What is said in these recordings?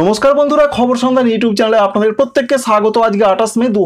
নমস্কার বন্ধুরা খবর সন্ধান ইউটিউব চ্যানেলে আপনাদের প্রত্যেককে স্বাগত আজকে আঠাশ মে দু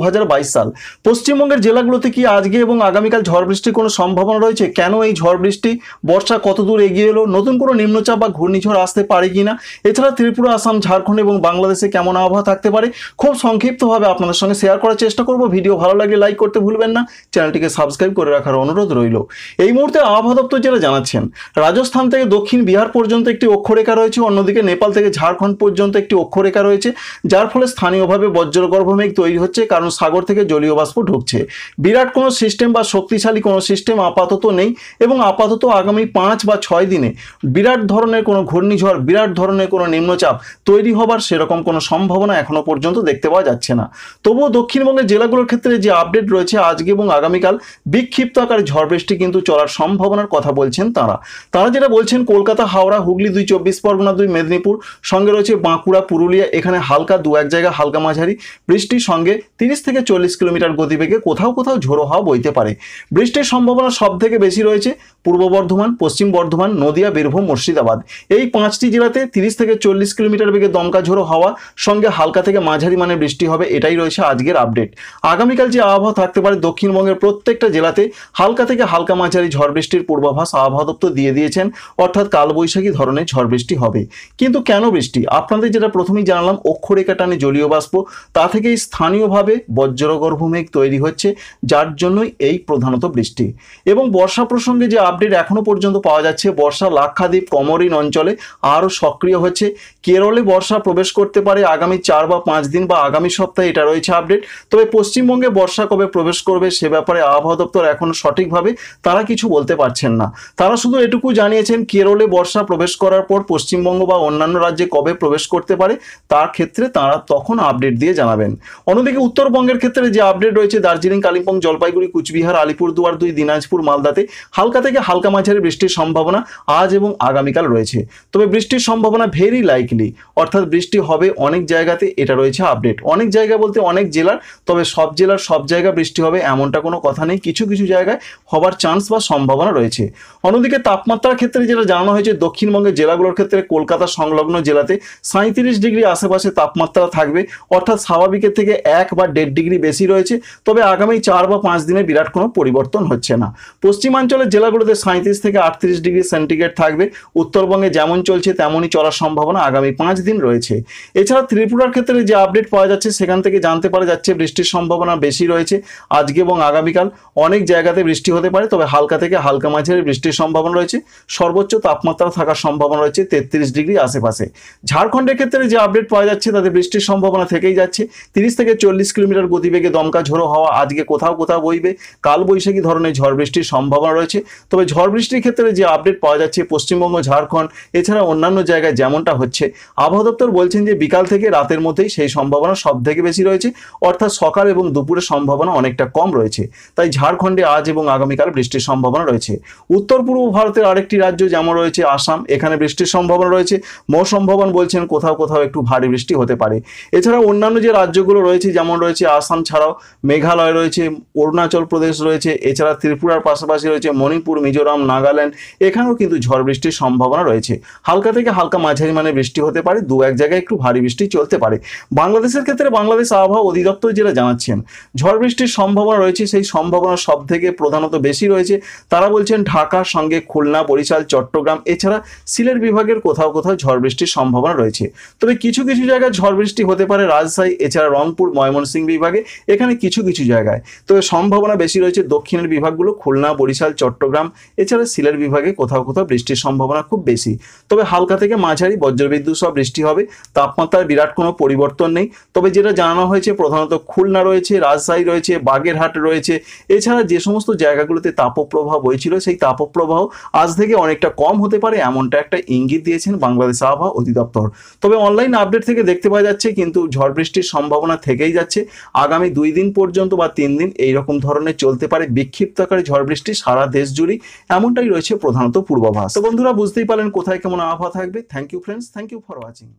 সাল পশ্চিমবঙ্গের জেলাগুলোতে কি আজকে এবং আগামীকাল ঝড় বৃষ্টির কোনো সম্ভাবনা রয়েছে কেন এই ঝড় বৃষ্টি বর্ষা কত দূর এগিয়ে এলো নতুন কোনো নিম্নচাপ বা ঘূর্ণিঝড় আসতে পারে কি না এছাড়া ত্রিপুরা আসাম ঝাড়খণ্ড এবং বাংলাদেশে কেমন আবহাওয়া থাকতে পারে খুব সংক্ষিপ্তভাবে আপনাদের সঙ্গে শেয়ার করার চেষ্টা করব ভিডিও ভালো লাগলে লাইক করতে ভুলবেন না চ্যানেলটিকে সাবস্ক্রাইব করে রাখার অনুরোধ রইল এই মুহূর্তে আবহাওয়া দপ্তর যেটা জানাচ্ছেন রাজস্থান থেকে দক্ষিণ বিহার পর্যন্ত একটি অক্ষরেখা রয়েছে অন্যদিকে নেপাল থেকে ঝাড়খণ্ড পর্যন্ত একটি অক্ষরেখা রয়েছে যার ফলে স্থানীয়ভাবে বজ্রগর্ভ মেঘ তৈরি হচ্ছে কারণ সাগর থেকে জলীয় বাষ্প ঢুকছে বিরাট কোনো সিস্টেম বা শক্তিশালী কোনো সিস্টেম আপাতত নেই এবং আপাতত আগামী পাঁচ বা ছয় দিনে বিরাট ধরনের কোনো ঘূর্ণিঝড় বিরাট ধরনের কোনো নিম্নচাপ তৈরি হবার সেরকম কোনো সম্ভাবনা এখনও পর্যন্ত দেখতে পাওয়া যাচ্ছে না তবুও দক্ষিণবঙ্গের জেলাগুলোর ক্ষেত্রে যে আপডেট রয়েছে আজকে এবং আগামীকাল বিক্ষিপ্ত আকারে ঝড় বৃষ্টি কিন্তু চলার সম্ভাবনার কথা বলছেন তারা তারা যেটা বলছেন কলকাতা হাওড়া হুগলি দুই চব্বিশ পরগনা দুই মেদিনীপুর সঙ্গে রয়েছে বাঁকুড়া বাঁকুড়া পুরুলিয়া এখানে হালকা দু এক জায়গা হালকা মাঝারি বৃষ্টির সঙ্গে তিরিশ থেকে চল্লিশ কিলোমিটার গতিবেগে কোথাও কোথাও ঝোড়ো হাওয়া বইতে পারে বৃষ্টির সম্ভাবনা সব থেকে বেশি রয়েছে পূর্ব বর্ধমান পশ্চিম বর্ধমান নদিয়া বীরভূম মুর্শিদাবাদ এই পাঁচটি জেলাতে তিরিশ থেকে চল্লিশ কিলোমিটার বেগে দমকা ঝোড়ো হাওয়া সঙ্গে হালকা থেকে মাঝারি মানে বৃষ্টি হবে এটাই রয়েছে আজকের আপডেট আগামীকাল যে আবহাওয়া থাকতে পারে দক্ষিণবঙ্গের প্রত্যেকটা জেলাতে হালকা থেকে হালকা মাঝারি ঝড় বৃষ্টির পূর্বাভাস আবহাওয়া দপ্তর দিয়ে দিয়েছেন অর্থাৎ কালবৈশাখী ধরনের ঝড় বৃষ্টি হবে কিন্তু কেন বৃষ্টি আপনাদের যেটা প্রথমেই জানালাম অক্ষরেখা টানে জলীয় বাষ্প তা থেকেই স্থানীয়ভাবে বজ্রগর্ভ মেঘ তৈরি হচ্ছে যার জন্যই এই প্রধানত বৃষ্টি এবং বর্ষা প্রসঙ্গে যে আপডেট এখনও পর্যন্ত পাওয়া যাচ্ছে বর্ষা লাক্ষাদ্বীপ কমরিন অঞ্চলে আরও সক্রিয় হচ্ছে কেরলে বর্ষা প্রবেশ করতে পারে আগামী চার বা পাঁচ দিন বা আগামী সপ্তাহে এটা রয়েছে আপডেট তবে পশ্চিমবঙ্গে বর্ষা কবে প্রবেশ করবে সে ব্যাপারে আবহাওয়া দপ্তর এখন সঠিকভাবে তারা কিছু বলতে পারছেন না তারা শুধু এটুকু জানিয়েছেন কেরলে বর্ষা প্রবেশ করার পর পশ্চিমবঙ্গ বা অন্যান্য রাজ্যে কবে প্রবেশ করবে করতে পারে তার ক্ষেত্রে তারা তখন আপডেট দিয়ে জানাবেন অন্যদিকে উত্তরবঙ্গের ক্ষেত্রে যে আপডেট রয়েছে দার্জিলিং কালিম্পং জলপাইগুড়ি কুচবিহার আলিপুরদুয়ার দুই দিনাজপুর মালদাতে হালকা থেকে হালকা মাঝারি বৃষ্টির সম্ভাবনা আজ এবং আগামীকাল রয়েছে তবে বৃষ্টির সম্ভাবনা ভেরি লাইকলি অর্থাৎ বৃষ্টি হবে অনেক জায়গাতে এটা রয়েছে আপডেট অনেক জায়গা বলতে অনেক জেলার তবে সব জেলার সব জায়গা বৃষ্টি হবে এমনটা কোনো কথা নেই কিছু কিছু জায়গায় হবার চান্স বা সম্ভাবনা রয়েছে অন্যদিকে তাপমাত্রার ক্ষেত্রে যেটা জানানো হয়েছে দক্ষিণবঙ্গের জেলাগুলোর ক্ষেত্রে কলকাতা সংলগ্ন জেলাতে সাই পঁয়ত্রিশ ডিগ্রি আশেপাশে তাপমাত্রা থাকবে অর্থাৎ স্বাভাবিকের থেকে এক বা দেড় ডিগ্রি বেশি রয়েছে তবে আগামী চার বা পাঁচ দিনে বিরাট কোনো পরিবর্তন হচ্ছে না পশ্চিমাঞ্চলের জেলাগুলোতে সাঁত্রিশ থেকে আটত্রিশ ডিগ্রি সেন্টিগ্রেড থাকবে উত্তরবঙ্গে যেমন চলছে তেমনই চলার সম্ভাবনা আগামী পাঁচ দিন রয়েছে এছাড়া ত্রিপুরার ক্ষেত্রে যে আপডেট পাওয়া যাচ্ছে সেখান থেকে জানতে পারা যাচ্ছে বৃষ্টির সম্ভাবনা বেশি রয়েছে আজকে এবং আগামীকাল অনেক জায়গাতে বৃষ্টি হতে পারে তবে হালকা থেকে হালকা মাঝারি বৃষ্টির সম্ভাবনা রয়েছে সর্বোচ্চ তাপমাত্রা থাকার সম্ভাবনা রয়েছে তেত্রিশ ডিগ্রি আশেপাশে ঝাড়খণ্ডের ক্ষেত্রে যে আপডেট পাওয়া যাচ্ছে তাতে বৃষ্টির সম্ভাবনা থেকেই যাচ্ছে তিরিশ থেকে চল্লিশ কিলোমিটার গতিবেগে দমকা ঝোড়ো হওয়া আজকে কোথাও কোথাও বইবে কাল বৈশাখী ধরনের ঝড় বৃষ্টির সম্ভাবনা রয়েছে তবে ঝড় বৃষ্টির ক্ষেত্রে যে আপডেট পাওয়া যাচ্ছে পশ্চিমবঙ্গ ঝাড়খণ্ড এছাড়া অন্যান্য জায়গায় যেমনটা হচ্ছে আবহাওয়া দপ্তর বলছেন যে বিকাল থেকে রাতের মধ্যেই সেই সম্ভাবনা সব থেকে বেশি রয়েছে অর্থাৎ সকাল এবং দুপুরের সম্ভাবনা অনেকটা কম রয়েছে তাই ঝাড়খণ্ডে আজ এবং আগামীকাল বৃষ্টির সম্ভাবনা রয়েছে উত্তর পূর্ব ভারতের আরেকটি রাজ্য যেমন রয়েছে আসাম এখানে বৃষ্টির সম্ভাবনা রয়েছে মৌসম্ভবন বলছেন কোথাও কোথাও কোথাও একটু ভারী বৃষ্টি হতে পারে এছাড়া অন্যান্য যে রাজ্যগুলো রয়েছে যেমন রয়েছে আসাম ছাড়াও মেঘালয় রয়েছে অরুণাচল প্রদেশ রয়েছে এছাড়া ত্রিপুরার পাশাপাশি রয়েছে মণিপুর মিজোরাম নাগাল্যান্ড এখানেও কিন্তু ঝড় বৃষ্টির সম্ভাবনা রয়েছে হালকা থেকে হালকা মাঝারি মানে বৃষ্টি হতে পারে দু এক জায়গায় একটু ভারী বৃষ্টি চলতে পারে বাংলাদেশের ক্ষেত্রে বাংলাদেশ আবহাওয়া অধিদপ্তর যেটা জানাচ্ছেন ঝড় বৃষ্টির সম্ভাবনা রয়েছে সেই সম্ভাবনা সব থেকে প্রধানত বেশি রয়েছে তারা বলছেন ঢাকার সঙ্গে খুলনা বরিশাল চট্টগ্রাম এছাড়া সিলেট বিভাগের কোথাও কোথাও ঝড় বৃষ্টির সম্ভাবনা রয়েছে তবে কিছু কিছু জায়গায় ঝড় বৃষ্টি হতে পারে রাজশাহী এছাড়া রংপুর ময়মনসিংহ বিভাগে এখানে কিছু কিছু জায়গায় তবে সম্ভাবনা বেশি রয়েছে দক্ষিণের বিভাগগুলো খুলনা বরিশাল চট্টগ্রাম এছাড়া সিলেট বিভাগে কোথাও কোথাও বৃষ্টির সম্ভাবনা খুব বেশি তবে হালকা থেকে মাঝারি বজ্রবিদ্যুৎ সহ বৃষ্টি হবে তাপমাত্রার বিরাট কোনো পরিবর্তন নেই তবে যেটা জানানো হয়েছে প্রধানত খুলনা রয়েছে রাজশাহী রয়েছে বাগেরহাট রয়েছে এছাড়া যে সমস্ত জায়গাগুলোতে তাপপ্রবাহ বইছিল সেই তাপপ্রবাহ আজ থেকে অনেকটা কম হতে পারে এমনটা একটা ইঙ্গিত দিয়েছেন বাংলাদেশ আবহাওয়া অধিদপ্তর তবে তবে অনলাইন আপডেট থেকে দেখতে পাওয়া যাচ্ছে কিন্তু ঝড় বৃষ্টির সম্ভাবনা থেকেই যাচ্ছে আগামী দুই দিন পর্যন্ত বা তিন দিন এই রকম ধরনের চলতে পারে বিক্ষিপ্ত আকারে ঝড় বৃষ্টি সারা দেশ জুড়ে এমনটাই রয়েছে প্রধানত পূর্বাভাস তো বন্ধুরা বুঝতেই পারলেন কোথায় কেমন আবহাওয়া থাকবে thank you friends thank you for watching